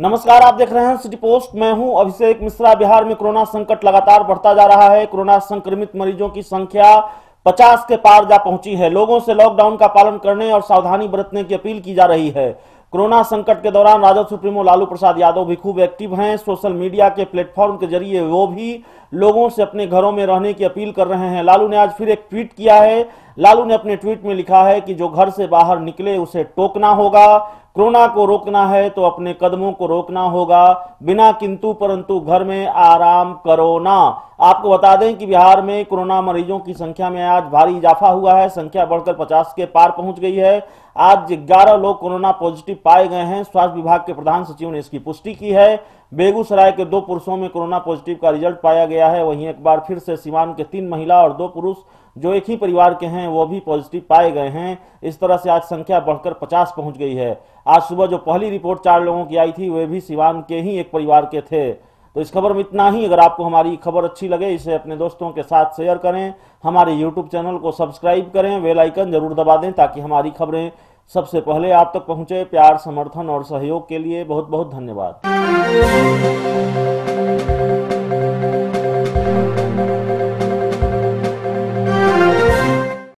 नमस्कार आप देख रहे हैं सिटी पोस्ट मैं हूं अभिषेक मिश्रा बिहार में कोरोना संकट लगातार बढ़ता जा रहा है कोरोना संक्रमित मरीजों की संख्या 50 के पार जा पहुंची है लोगों से लॉकडाउन का पालन करने और सावधानी बरतने की अपील की जा रही है कोरोना संकट के दौरान राजद सुप्रीमो लालू प्रसाद यादव भी खूब एक्टिव हैं सोशल मीडिया के प्लेटफॉर्म के जरिए वो भी लोगों से अपने घरों में रहने की अपील कर रहे हैं लालू ने आज फिर एक ट्वीट किया है लालू ने अपने ट्वीट में लिखा है कि जो घर से बाहर निकले उसे टोकना होगा कोरोना को रोकना है तो अपने कदमों को रोकना होगा बिना किंतु परंतु घर में आराम करो ना आपको बता दें कि बिहार में कोरोना मरीजों की संख्या में आज भारी इजाफा हुआ है संख्या बढ़कर 50 के पार पहुंच गई है आज 11 लोग कोरोना पॉजिटिव पाए गए हैं स्वास्थ्य विभाग के प्रधान सचिव ने इसकी पुष्टि की है बेगूसराय के दो पुरुषों में कोरोना पॉजिटिव का रिजल्ट पाया गया है वहीं एक बार फिर से सीवान के तीन महिला और दो पुरुष जो एक ही परिवार के हैं वो भी पॉजिटिव पाए गए हैं इस तरह से आज संख्या बढ़कर पचास पहुंच गई है आज सुबह जो पहली रिपोर्ट चार लोगों की आई थी वे भी सिवान के ही एक परिवार के थे तो इस खबर में इतना ही अगर आपको हमारी खबर अच्छी लगे इसे अपने दोस्तों के साथ शेयर करें हमारे यूट्यूब चैनल को सब्सक्राइब करें वेलाइकन जरूर दबा दें ताकि हमारी खबरें सबसे पहले आप तक पहुंचे प्यार समर्थन और सहयोग के लिए बहुत बहुत धन्यवाद